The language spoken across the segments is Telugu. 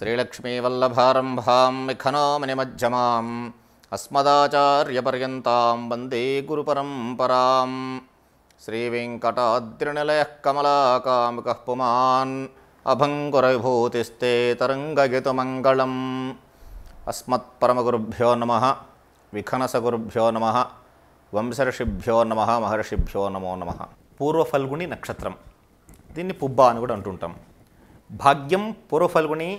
శ్రీలక్ష్మీవల్లభారంభాం విఖనామనిమజ్జమాం అస్మదాచార్యపర్యంతాం వందే గురుపరంపరాం శ్రీవేంకటాద్రినిలయ కమలాకామిక పుమాన్ అభంగురవిభూతిస్తే తరంగయుతమంగళం అస్మత్పరమగురుభ్యో నమ విఖనసగురుభ్యో నమ వంశర్షిభ్యో నమ మహర్షిభ్యో నమో నమ పూర్వఫల్గుని నక్షత్రం దీన్ని పుబ్బా అని కూడా అంటుంటాం భాగ్యం పూర్వఫల్గుని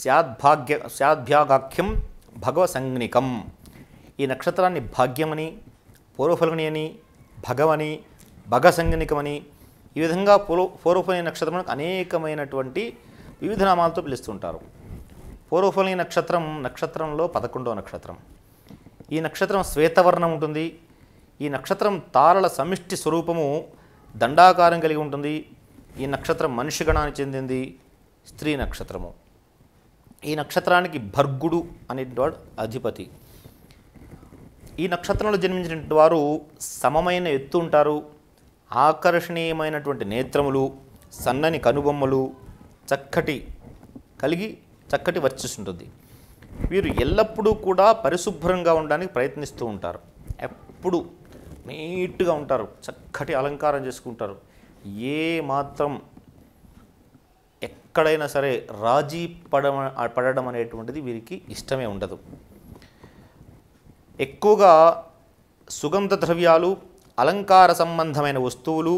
శాద్భాగ్య శాద్భ్యాగాఖ్యం భగవసంజ్ఞికం ఈ నక్షత్రాన్ని భాగ్యమని పూర్వఫలుని అని భగవని భగసంజ్ఞనికమని ఈ విధంగా పూర్వ పూర్వఫలి నక్షత్రం అనేకమైనటువంటి వివిధ నామాలతో పిలుస్తుంటారు పూర్వఫలి నక్షత్రం నక్షత్రంలో పదకొండవ నక్షత్రం ఈ నక్షత్రం శ్వేతవర్ణం ఉంటుంది ఈ నక్షత్రం తారల సమిష్టి స్వరూపము దండాకారం కలిగి ఉంటుంది ఈ నక్షత్రం మనిషి గణానికి చెందింది స్త్రీ నక్షత్రము ఈ నక్షత్రానికి భర్గుడు అనేటువాడు అధిపతి ఈ నక్షత్రంలో జన్మించిన వారు సమమైన ఎత్తు ఉంటారు ఆకర్షణీయమైనటువంటి నేత్రములు సన్నని కనుబొమ్మలు చక్కటి కలిగి చక్కటి వర్చిస్తుంటుంది వీరు ఎల్లప్పుడూ కూడా పరిశుభ్రంగా ఉండడానికి ప్రయత్నిస్తూ ఉంటారు ఎప్పుడు నీట్గా ఉంటారు చక్కటి అలంకారం చేసుకుంటారు ఏ మాత్రం ఎక్కడైనా సరే రాజీ పడమ పడడం అనేటువంటిది వీరికి ఇష్టమే ఉండదు ఎక్కువగా సుగంధ ద్రవ్యాలు అలంకార సంబంధమైన వస్తువులు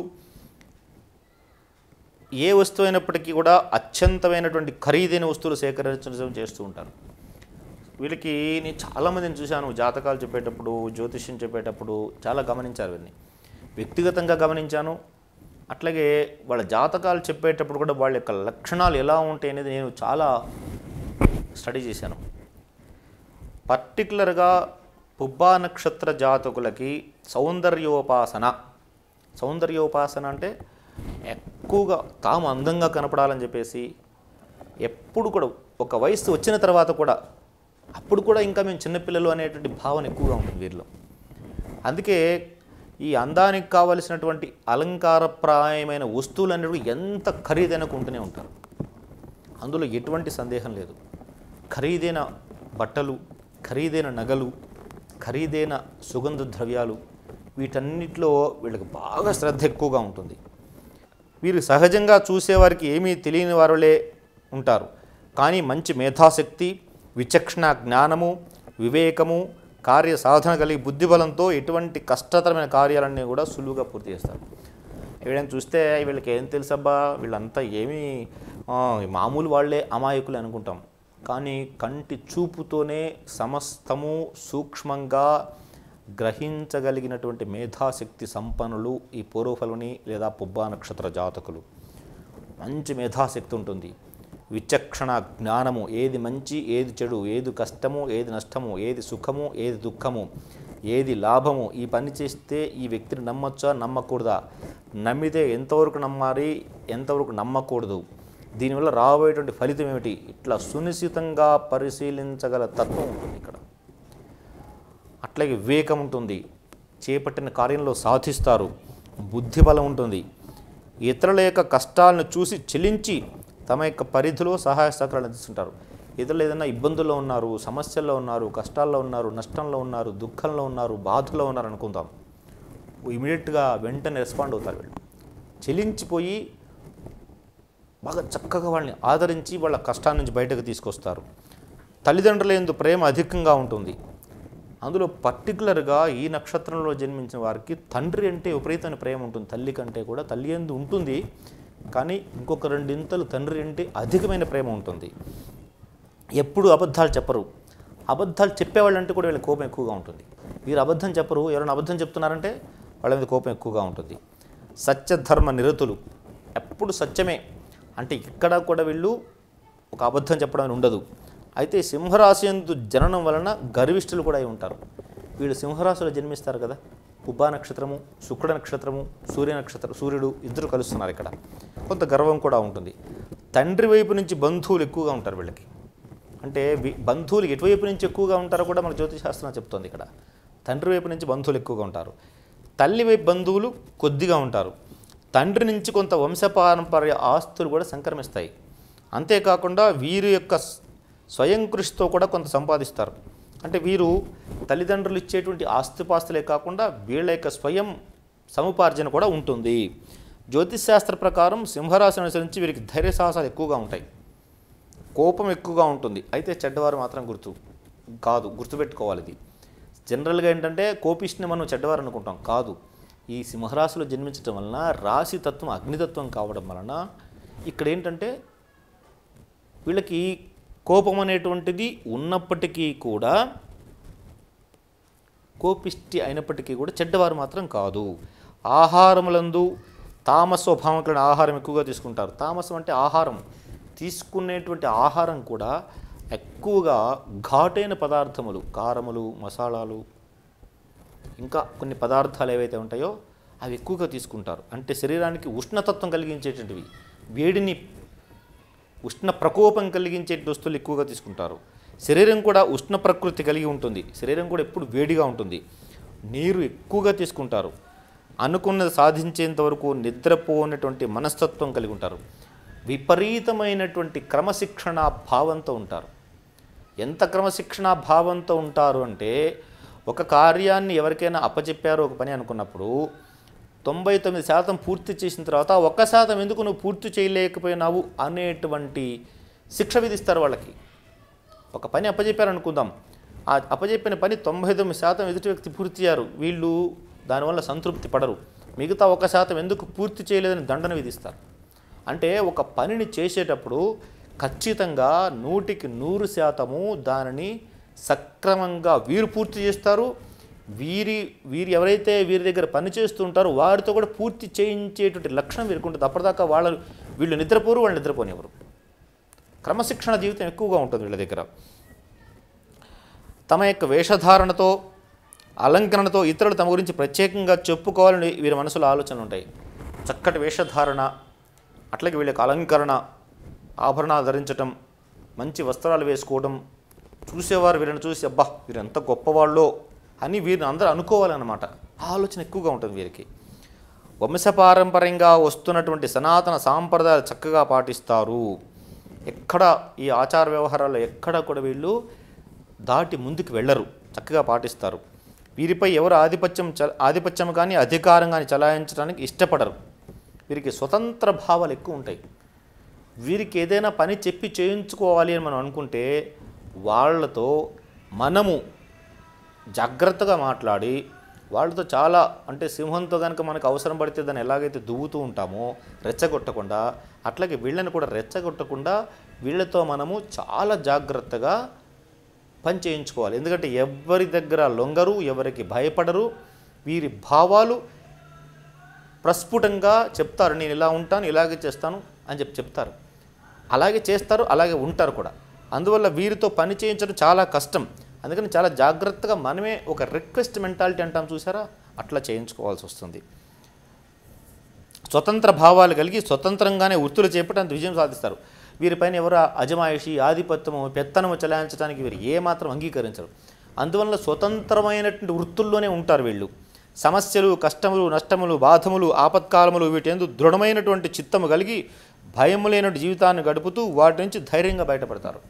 ఏ వస్తువు అయినప్పటికీ కూడా అత్యంతమైనటువంటి ఖరీదైన వస్తువులు సేకరించడం చేస్తూ ఉంటారు వీళ్ళకి నేను చాలామందిని చూశాను జాతకాలు చెప్పేటప్పుడు జ్యోతిష్యం చెప్పేటప్పుడు చాలా గమనించారు వీళ్ళని వ్యక్తిగతంగా గమనించాను అట్లాగే వాళ్ళ జాతకాలు చెప్పేటప్పుడు కూడా వాళ్ళ యొక్క లక్షణాలు ఎలా ఉంటాయి అనేది నేను చాలా స్టడీ చేశాను పర్టికులర్గా పుబ్బా నక్షత్ర జాతకులకి సౌందర్యోపాసన సౌందర్యోపాసన అంటే ఎక్కువగా తాము అందంగా కనపడాలని చెప్పేసి ఎప్పుడు కూడా ఒక వయసు వచ్చిన తర్వాత కూడా అప్పుడు కూడా ఇంకా మేము చిన్నపిల్లలు అనేటువంటి భావన ఎక్కువగా ఉంటుంది వీరిలో అందుకే ఈ అందానికి కావలసినటువంటి అలంకారప్రాయమైన వస్తువులన్నీ అనేవి ఎంత ఖరీదైన కొంటూనే ఉంటారు అందులో ఎటువంటి సందేహం లేదు ఖరీదైన బట్టలు ఖరీదైన నగలు ఖరీదైన సుగంధ ద్రవ్యాలు వీటన్నిటిలో వీళ్ళకి బాగా శ్రద్ధ ఎక్కువగా ఉంటుంది వీరు సహజంగా చూసేవారికి ఏమీ తెలియని వారులే ఉంటారు కానీ మంచి మేధాశక్తి విచక్షణ జ్ఞానము వివేకము కార్య సాధన కలిగి బుద్ధిబలంతో ఎటువంటి కష్టతరమైన కార్యాలన్నీ కూడా సులువుగా పూర్తి చేస్తారు వీళ్ళని చూస్తే వీళ్ళకి ఏం తెలుసబ్బా వీళ్ళంతా ఏమీ మామూలు వాళ్ళే అమాయకులు అనుకుంటాం కానీ కంటి చూపుతోనే సమస్తము సూక్ష్మంగా గ్రహించగలిగినటువంటి మేధాశక్తి సంపన్నులు ఈ పూర్వఫలుని లేదా పుబ్బా నక్షత్ర జాతకులు మంచి మేధాశక్తి ఉంటుంది విచక్షణ జ్ఞానము ఏది మంచి ఏది చెడు ఏది కష్టము ఏది నష్టము ఏది సుఖము ఏది దుఃఖము ఏది లాభము ఈ పని చేస్తే ఈ వ్యక్తిని నమ్మొచ్చా నమ్మకూడదా నమ్మితే ఎంతవరకు నమ్మాలి ఎంతవరకు నమ్మకూడదు దీనివల్ల రాబోయేటువంటి ఫలితం ఏమిటి ఇట్లా సునిశ్చితంగా పరిశీలించగల తత్వం ఉంటుంది ఇక్కడ అట్లాగే వివేకం ఉంటుంది చేపట్టిన కార్యంలో సాధిస్తారు బుద్ధిబలం ఉంటుంది ఇతరుల యొక్క కష్టాలను చూసి చెలించి తమ యొక్క పరిధిలో సహాయ సహకారాలు అందిస్తుంటారు ఇతరులు ఏదైనా ఇబ్బందుల్లో ఉన్నారు సమస్యల్లో ఉన్నారు కష్టాల్లో ఉన్నారు నష్టంలో ఉన్నారు దుఃఖంలో ఉన్నారు బాధలో ఉన్నారు అనుకుందాం ఇమీడియట్గా వెంటనే రెస్పాండ్ అవుతారు వీళ్ళు చెలించిపోయి బాగా చక్కగా వాళ్ళని ఆదరించి వాళ్ళ కష్టాన్ని నుంచి బయటకు తీసుకొస్తారు తల్లిదండ్రుల ఎందు ప్రేమ అధికంగా ఉంటుంది అందులో పర్టికులర్గా ఈ నక్షత్రంలో జన్మించిన వారికి తండ్రి అంటే విపరీతమైన ప్రేమ ఉంటుంది తల్లి కంటే కూడా తల్లి ఎందు ఉంటుంది కానీ ఇంకొక రెండింతలు తండ్రి అంటే అధికమైన ప్రేమ ఉంటుంది ఎప్పుడు అబద్ధాలు చెప్పరు అబద్ధాలు చెప్పేవాళ్ళంటే కూడా వీళ్ళ కోపం ఎక్కువగా ఉంటుంది వీరు అబద్ధం చెప్పరు ఎవరైనా అబద్ధం చెప్తున్నారంటే వాళ్ళ మీద కోపం ఎక్కువగా ఉంటుంది సత్యధర్మ నిరతులు ఎప్పుడు సత్యమే అంటే ఇక్కడ కూడా వీళ్ళు ఒక అబద్ధం చెప్పడం ఉండదు అయితే సింహరాశి ఎందు జననం వలన గర్విష్ఠులు కూడా అయి ఉంటారు వీళ్ళు సింహరాశులు జన్మిస్తారు కదా ఉబ్బా నక్షత్రము శుక్ర నక్షత్రము సూర్య నక్షత్రం సూర్యుడు ఇద్దరు కలుస్తున్నారు ఇక్కడ కొంత గర్వం కూడా ఉంటుంది తండ్రి వైపు నుంచి బంధువులు ఎక్కువగా ఉంటారు వీళ్ళకి అంటే బంధువులు ఎటువైపు నుంచి ఎక్కువగా ఉంటారో కూడా మన జ్యోతిశాస్త్రం చెప్తోంది ఇక్కడ తండ్రి వైపు నుంచి బంధువులు ఎక్కువగా ఉంటారు తల్లి వైపు బంధువులు కొద్దిగా ఉంటారు తండ్రి నుంచి కొంత వంశపారంపర్య ఆస్తులు కూడా సంక్రమిస్తాయి అంతేకాకుండా వీరి యొక్క స్వయం కృషితో కూడా కొంత సంపాదిస్తారు అంటే వీరు తల్లిదండ్రులు ఇచ్చేటువంటి ఆస్తిపాస్తులే కాకుండా వీళ్ళ యొక్క స్వయం సముపార్జన కూడా ఉంటుంది జ్యోతిష్ శాస్త్ర ప్రకారం సింహరాశి అనుసరించి వీరికి ధైర్య సాహసాలు ఎక్కువగా ఉంటాయి కోపం ఎక్కువగా ఉంటుంది అయితే చెడ్డవారు మాత్రం గుర్తు కాదు గుర్తుపెట్టుకోవాలి ఇది జనరల్గా ఏంటంటే కోపిష్ని మనం చెడ్డవారు అనుకుంటాం కాదు ఈ సింహరాశిలో జన్మించడం వలన రాశితత్వం అగ్నితత్వం కావడం వలన ఇక్కడ ఏంటంటే వీళ్ళకి కోపం అనేటువంటిది ఉన్నప్పటికీ కూడా కోపిష్టి అయినప్పటికీ కూడా చెడ్డవారు మాత్రం కాదు ఆహారములందు స్వభావం కలిగిన ఆహారం ఎక్కువగా తీసుకుంటారు తామసం అంటే ఆహారం తీసుకునేటువంటి ఆహారం కూడా ఎక్కువగా ఘాటైన పదార్థములు కారములు మసాలాలు ఇంకా కొన్ని పదార్థాలు ఏవైతే ఉంటాయో అవి ఎక్కువగా తీసుకుంటారు అంటే శరీరానికి ఉష్ణతత్వం కలిగించేటువంటివి వేడిని ఉష్ణ ప్రకోపం కలిగించే వస్తువులు ఎక్కువగా తీసుకుంటారు శరీరం కూడా ఉష్ణ ప్రకృతి కలిగి ఉంటుంది శరీరం కూడా ఎప్పుడు వేడిగా ఉంటుంది నీరు ఎక్కువగా తీసుకుంటారు అనుకున్నది సాధించేంత వరకు నిద్రపోనటువంటి మనస్తత్వం కలిగి ఉంటారు విపరీతమైనటువంటి క్రమశిక్షణా భావంతో ఉంటారు ఎంత క్రమశిక్షణా భావంతో ఉంటారు అంటే ఒక కార్యాన్ని ఎవరికైనా అప్పచెప్పారో ఒక పని అనుకున్నప్పుడు తొంభై తొమ్మిది శాతం పూర్తి చేసిన తర్వాత ఒక్క శాతం ఎందుకు నువ్వు పూర్తి చేయలేకపోయినావు అనేటువంటి శిక్ష విధిస్తారు వాళ్ళకి ఒక పని అప్పచెప్పారనుకుందాం ఆ అప్పచెప్పిన పని తొంభై తొమ్మిది శాతం ఎదుటి వ్యక్తి పూర్తి చేయరు వీళ్ళు దానివల్ల సంతృప్తి పడరు మిగతా ఒక శాతం ఎందుకు పూర్తి చేయలేదని దండన విధిస్తారు అంటే ఒక పనిని చేసేటప్పుడు ఖచ్చితంగా నూటికి నూరు శాతము దానిని సక్రమంగా వీరు పూర్తి చేస్తారు వీరి వీరు ఎవరైతే వీరి దగ్గర పని చేస్తుంటారో వారితో కూడా పూర్తి చేయించేటువంటి లక్షణం వీరికి ఉంటుంది అప్పటిదాకా వాళ్ళు వీళ్ళు నిద్రపోరు వాళ్ళు నిద్రపోనివ్వరు క్రమశిక్షణ జీవితం ఎక్కువగా ఉంటుంది వీళ్ళ దగ్గర తమ యొక్క వేషధారణతో అలంకరణతో ఇతరులు తమ గురించి ప్రత్యేకంగా చెప్పుకోవాలని వీరి మనసులో ఆలోచనలు ఉంటాయి చక్కటి వేషధారణ అట్లాగే వీళ్ళకి అలంకరణ ఆభరణాలు ధరించటం మంచి వస్త్రాలు వేసుకోవడం చూసేవారు వీరిని చూసి అబ్బా వీరు ఎంత గొప్పవాళ్ళో అని వీరిని అందరూ అనుకోవాలన్నమాట ఆలోచన ఎక్కువగా ఉంటుంది వీరికి వంశపారంపర్యంగా వస్తున్నటువంటి సనాతన సాంప్రదాయాలు చక్కగా పాటిస్తారు ఎక్కడ ఈ ఆచార వ్యవహారాల్లో ఎక్కడ కూడా వీళ్ళు దాటి ముందుకు వెళ్ళరు చక్కగా పాటిస్తారు వీరిపై ఎవరు ఆధిపత్యం చ ఆధిపత్యం కానీ అధికారం కానీ చలాయించడానికి ఇష్టపడరు వీరికి స్వతంత్ర భావాలు ఎక్కువ ఉంటాయి వీరికి ఏదైనా పని చెప్పి చేయించుకోవాలి అని మనం అనుకుంటే వాళ్ళతో మనము జాగ్రత్తగా మాట్లాడి వాళ్ళతో చాలా అంటే సింహంతో కనుక మనకు అవసరం పడితే దాన్ని ఎలాగైతే దువ్వుతూ ఉంటామో రెచ్చగొట్టకుండా అట్లాగే వీళ్ళని కూడా రెచ్చగొట్టకుండా వీళ్ళతో మనము చాలా జాగ్రత్తగా పని చేయించుకోవాలి ఎందుకంటే ఎవరి దగ్గర లొంగరు ఎవరికి భయపడరు వీరి భావాలు ప్రస్ఫుటంగా చెప్తారు నేను ఇలా ఉంటాను ఇలాగే చేస్తాను అని చెప్పి చెప్తారు అలాగే చేస్తారు అలాగే ఉంటారు కూడా అందువల్ల వీరితో పని చేయించడం చాలా కష్టం అందుకని చాలా జాగ్రత్తగా మనమే ఒక రిక్వెస్ట్ మెంటాలిటీ అంటాం చూసారా అట్లా చేయించుకోవాల్సి వస్తుంది స్వతంత్ర భావాలు కలిగి స్వతంత్రంగానే వృత్తులు చేపట్టడానికి విజయం సాధిస్తారు వీరిపైన ఎవరు అజమాయిషి ఆధిపత్యము పెత్తనము చెలాయించడానికి వీరు ఏమాత్రం అంగీకరించరు అందువల్ల స్వతంత్రమైనటువంటి వృత్తుల్లోనే ఉంటారు వీళ్ళు సమస్యలు కష్టములు నష్టములు బాధములు ఆపత్కాలములు ఎందు దృఢమైనటువంటి చిత్తము కలిగి భయము లేనటువంటి జీవితాన్ని గడుపుతూ వాటి నుంచి ధైర్యంగా బయటపడతారు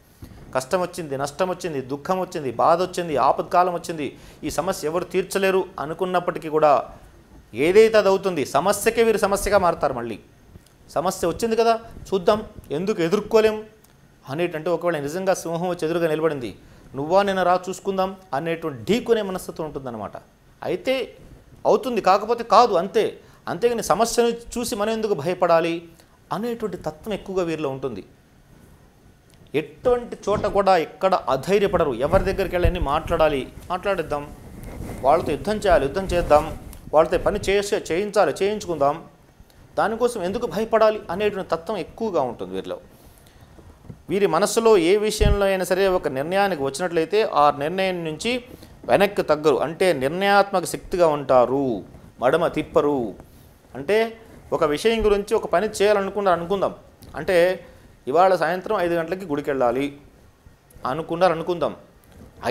కష్టం వచ్చింది నష్టం వచ్చింది దుఃఖం వచ్చింది బాధ వచ్చింది ఆపత్కాలం వచ్చింది ఈ సమస్య ఎవరు తీర్చలేరు అనుకున్నప్పటికీ కూడా ఏదైతే అది అవుతుంది సమస్యకే వీరు సమస్యగా మారుతారు మళ్ళీ సమస్య వచ్చింది కదా చూద్దాం ఎందుకు ఎదుర్కోలేం అనేటంటే ఒకవేళ నిజంగా సింహం వచ్చి ఎదురుగా నిలబడింది నువ్వా నేను రా చూసుకుందాం అనేటువంటి ఢీకొనే మనస్తత్వం ఉంటుందన్నమాట అయితే అవుతుంది కాకపోతే కాదు అంతే అంతేగాని సమస్యను చూసి మనం ఎందుకు భయపడాలి అనేటువంటి తత్వం ఎక్కువగా వీరిలో ఉంటుంది ఎటువంటి చోట కూడా ఎక్కడ అధైర్యపడరు ఎవరి దగ్గరికి వెళ్ళని మాట్లాడాలి మాట్లాడిద్దాం వాళ్ళతో యుద్ధం చేయాలి యుద్ధం చేద్దాం వాళ్ళతో పని చేసే చేయించాలి చేయించుకుందాం దానికోసం ఎందుకు భయపడాలి అనేటువంటి తత్వం ఎక్కువగా ఉంటుంది వీరిలో వీరి మనసులో ఏ విషయంలో అయినా సరే ఒక నిర్ణయానికి వచ్చినట్లయితే ఆ నిర్ణయం నుంచి వెనక్కి తగ్గరు అంటే నిర్ణయాత్మక శక్తిగా ఉంటారు మడమ తిప్పరు అంటే ఒక విషయం గురించి ఒక పని చేయాలనుకున్నారు అనుకుందాం అంటే ఇవాళ సాయంత్రం ఐదు గంటలకి గుడికి వెళ్ళాలి అనుకున్నారు అనుకుందాం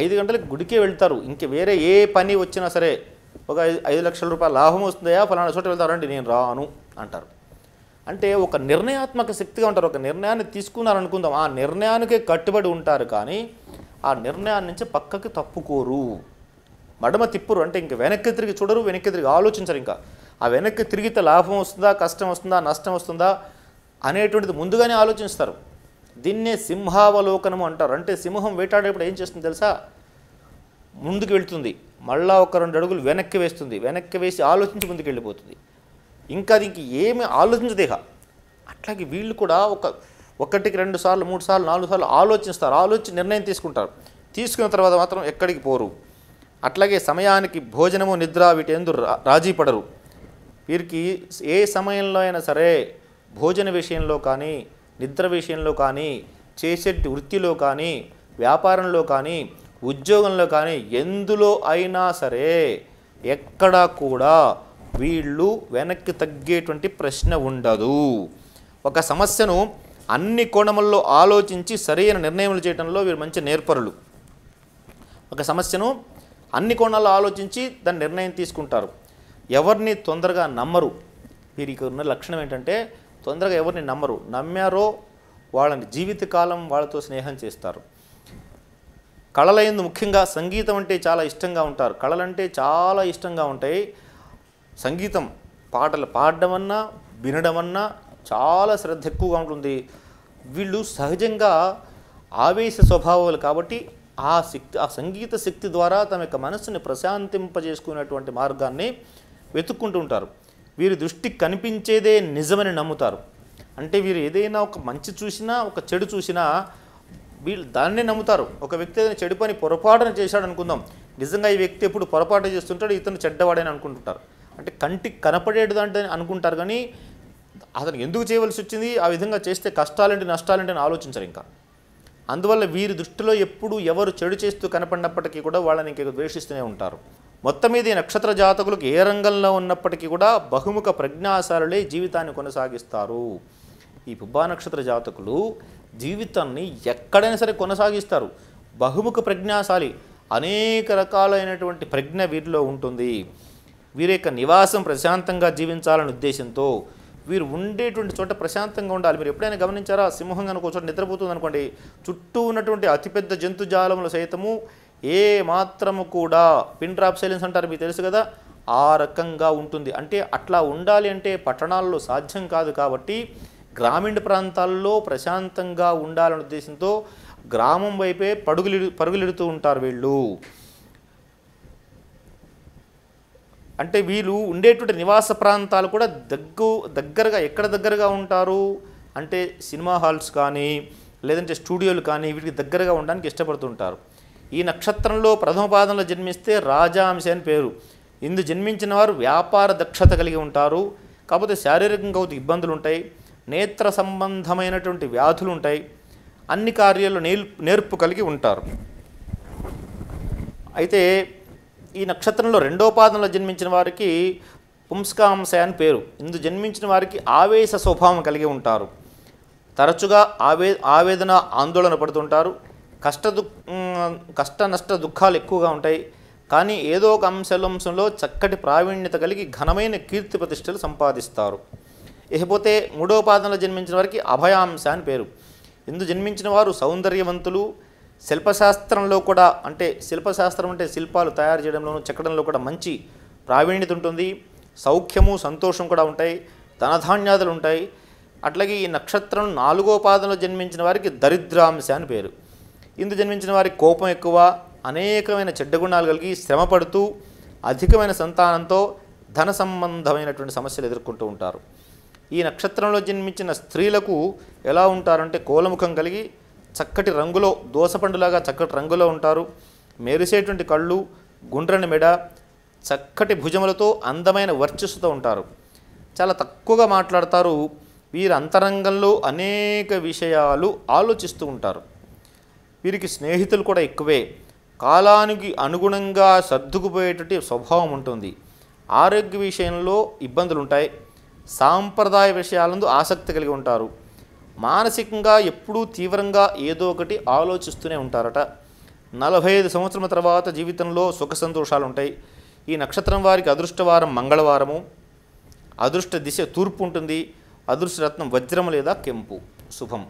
ఐదు గంటలకు గుడికే వెళ్తారు ఇంక వేరే ఏ పని వచ్చినా సరే ఒక ఐదు లక్షల రూపాయల లాభం వస్తుందా ఫలానా చోట వెళ్తారంటే నేను రాను అంటారు అంటే ఒక నిర్ణయాత్మక శక్తిగా ఉంటారు ఒక నిర్ణయాన్ని తీసుకున్నారనుకుందాం ఆ నిర్ణయానికే కట్టుబడి ఉంటారు కానీ ఆ నిర్ణయాన్ని నుంచి పక్కకి తప్పుకోరు మడమ తిప్పురు అంటే ఇంక వెనక్కి తిరిగి చూడరు వెనక్కి తిరిగి ఆలోచించరు ఇంకా ఆ వెనక్కి తిరిగితే లాభం వస్తుందా కష్టం వస్తుందా నష్టం వస్తుందా అనేటువంటిది ముందుగానే ఆలోచిస్తారు దీన్నే సింహావలోకనము అంటారు అంటే సింహం వేటాడేప్పుడు ఏం చేస్తుంది తెలుసా ముందుకు వెళుతుంది మళ్ళా ఒక రెండు అడుగులు వెనక్కి వేస్తుంది వెనక్కి వేసి ఆలోచించి ముందుకు వెళ్ళిపోతుంది ఇంకా దీనికి ఏమి ఆలోచించదేహ అట్లాగే వీళ్ళు కూడా ఒక ఒకటికి రెండు సార్లు మూడు సార్లు నాలుగు సార్లు ఆలోచిస్తారు ఆలోచించి నిర్ణయం తీసుకుంటారు తీసుకున్న తర్వాత మాత్రం ఎక్కడికి పోరు అట్లాగే సమయానికి భోజనము నిద్ర వీటెందు రాజీ పడరు వీరికి ఏ సమయంలో అయినా సరే భోజన విషయంలో కానీ నిద్ర విషయంలో కానీ చేసే వృత్తిలో కానీ వ్యాపారంలో కానీ ఉద్యోగంలో కానీ ఎందులో అయినా సరే ఎక్కడా కూడా వీళ్ళు వెనక్కి తగ్గేటువంటి ప్రశ్న ఉండదు ఒక సమస్యను అన్ని కోణముల్లో ఆలోచించి సరైన నిర్ణయములు చేయడంలో వీరు మంచి నేర్పరులు ఒక సమస్యను అన్ని కోణాల్లో ఆలోచించి దాని నిర్ణయం తీసుకుంటారు ఎవరిని తొందరగా నమ్మరు వీరికి ఉన్న లక్షణం ఏంటంటే తొందరగా ఎవరిని నమ్మరు నమ్మారో వాళ్ళని జీవితకాలం వాళ్ళతో స్నేహం చేస్తారు కళలైంది ముఖ్యంగా సంగీతం అంటే చాలా ఇష్టంగా ఉంటారు కళలంటే చాలా ఇష్టంగా ఉంటాయి సంగీతం పాటలు పాడడం అన్నా వినడం అన్నా చాలా శ్రద్ధ ఎక్కువగా ఉంటుంది వీళ్ళు సహజంగా ఆవేశ స్వభావాలు కాబట్టి ఆ శక్తి ఆ సంగీత శక్తి ద్వారా తమ యొక్క మనస్సుని ప్రశాంతింపజేసుకునేటువంటి మార్గాన్ని వెతుక్కుంటూ ఉంటారు వీరి దృష్టి కనిపించేదే నిజమని నమ్ముతారు అంటే వీరు ఏదైనా ఒక మంచి చూసినా ఒక చెడు చూసినా వీళ్ళు దాన్నే నమ్ముతారు ఒక వ్యక్తి ఏదైనా చెడు పని పొరపాటున చేశాడు అనుకుందాం నిజంగా ఈ వ్యక్తి ఎప్పుడు పొరపాటు చేస్తుంటాడు ఇతను చెడ్డవాడని అనుకుంటుంటారు అంటే కంటికి కనపడేది అంటే అనుకుంటారు కానీ అతను ఎందుకు చేయవలసి వచ్చింది ఆ విధంగా చేస్తే కష్టాలేంటి నష్టాలేంటి అని ఆలోచించరు ఇంకా అందువల్ల వీరి దృష్టిలో ఎప్పుడు ఎవరు చెడు చేస్తూ కనపడినప్పటికీ కూడా వాళ్ళని ఇంక ద్వేషిస్తూనే ఉంటారు మొత్తం మీద ఈ నక్షత్ర జాతకులకు ఏ రంగంలో ఉన్నప్పటికీ కూడా బహుముఖ ప్రజ్ఞాశాలలే జీవితాన్ని కొనసాగిస్తారు ఈ పుబ్బా నక్షత్ర జాతకులు జీవితాన్ని ఎక్కడైనా సరే కొనసాగిస్తారు బహుముఖ ప్రజ్ఞాశాలి అనేక రకాలైనటువంటి ప్రజ్ఞ వీరిలో ఉంటుంది వీరి యొక్క నివాసం ప్రశాంతంగా జీవించాలని ఉద్దేశంతో వీరు ఉండేటువంటి చోట ప్రశాంతంగా ఉండాలి మీరు ఎప్పుడైనా గమనించారా సింహం కనుక చోట నిద్రపోతుంది అనుకోండి చుట్టూ ఉన్నటువంటి అతిపెద్ద జంతుజాలములు సైతము ఏ మాత్రము కూడా పిన్ డ్రాప్ సైలెన్స్ అంటారు మీకు తెలుసు కదా ఆ రకంగా ఉంటుంది అంటే అట్లా ఉండాలి అంటే పట్టణాల్లో సాధ్యం కాదు కాబట్టి గ్రామీణ ప్రాంతాల్లో ప్రశాంతంగా ఉండాలనే ఉద్దేశంతో గ్రామం వైపే పడుగులు పరుగులెడుతూ ఉంటారు వీళ్ళు అంటే వీళ్ళు ఉండేటువంటి నివాస ప్రాంతాలు కూడా దగ్గు దగ్గరగా ఎక్కడ దగ్గరగా ఉంటారు అంటే సినిమా హాల్స్ కానీ లేదంటే స్టూడియోలు కానీ వీటికి దగ్గరగా ఉండడానికి ఇష్టపడుతుంటారు ఈ నక్షత్రంలో ప్రథమ పాదంలో జన్మిస్తే రాజాంశ అని పేరు ఇందు జన్మించిన వారు వ్యాపార దక్షత కలిగి ఉంటారు కాకపోతే శారీరకంగా ఇబ్బందులు ఉంటాయి నేత్ర సంబంధమైనటువంటి వ్యాధులు ఉంటాయి అన్ని కార్యాలు నేర్పు కలిగి ఉంటారు అయితే ఈ నక్షత్రంలో రెండో పాదంలో జన్మించిన వారికి పుంస్కాంశ అని పేరు ఇందు జన్మించిన వారికి ఆవేశ స్వభావం కలిగి ఉంటారు తరచుగా ఆవే ఆవేదన ఆందోళన పడుతుంటారు కష్ట దు కష్ట నష్ట దుఃఖాలు ఎక్కువగా ఉంటాయి కానీ ఏదో ఒక అంశంలో చక్కటి ప్రావీణ్యత కలిగి ఘనమైన కీర్తి ప్రతిష్టలు సంపాదిస్తారు ఇకపోతే మూడవ పాదంలో జన్మించిన వారికి అభయాంశ అని పేరు ఇందు జన్మించిన వారు సౌందర్యవంతులు శిల్పశాస్త్రంలో కూడా అంటే శిల్పశాస్త్రం అంటే శిల్పాలు తయారు చేయడంలోను చెక్కడంలో కూడా మంచి ప్రావీణ్యత ఉంటుంది సౌఖ్యము సంతోషం కూడా ఉంటాయి ధనధాన్యాదులు ఉంటాయి అట్లాగే ఈ నక్షత్రం నాలుగో పాదంలో జన్మించిన వారికి దరిద్రాంశ అని పేరు ఇందు జన్మించిన వారికి కోపం ఎక్కువ అనేకమైన చెడ్డ గుణాలు కలిగి శ్రమపడుతూ అధికమైన సంతానంతో ధన సంబంధమైనటువంటి సమస్యలు ఎదుర్కొంటూ ఉంటారు ఈ నక్షత్రంలో జన్మించిన స్త్రీలకు ఎలా ఉంటారంటే కోలముఖం కలిగి చక్కటి రంగులో దోసపండులాగా చక్కటి రంగులో ఉంటారు మెరిసేటువంటి కళ్ళు గుండ్రని మెడ చక్కటి భుజములతో అందమైన వర్చస్సుతో ఉంటారు చాలా తక్కువగా మాట్లాడతారు వీరి అంతరంగంలో అనేక విషయాలు ఆలోచిస్తూ ఉంటారు వీరికి స్నేహితులు కూడా ఎక్కువే కాలానికి అనుగుణంగా సర్దుకుపోయేటువంటి స్వభావం ఉంటుంది ఆరోగ్య విషయంలో ఇబ్బందులు ఉంటాయి సాంప్రదాయ విషయాలందు ఆసక్తి కలిగి ఉంటారు మానసికంగా ఎప్పుడూ తీవ్రంగా ఏదో ఒకటి ఆలోచిస్తూనే ఉంటారట నలభై ఐదు సంవత్సరం తర్వాత జీవితంలో సుఖ సంతోషాలు ఉంటాయి ఈ నక్షత్రం వారికి అదృష్టవారం మంగళవారము అదృష్ట దిశ తూర్పు ఉంటుంది అదృష్టరత్నం వజ్రము లేదా కెంపు శుభం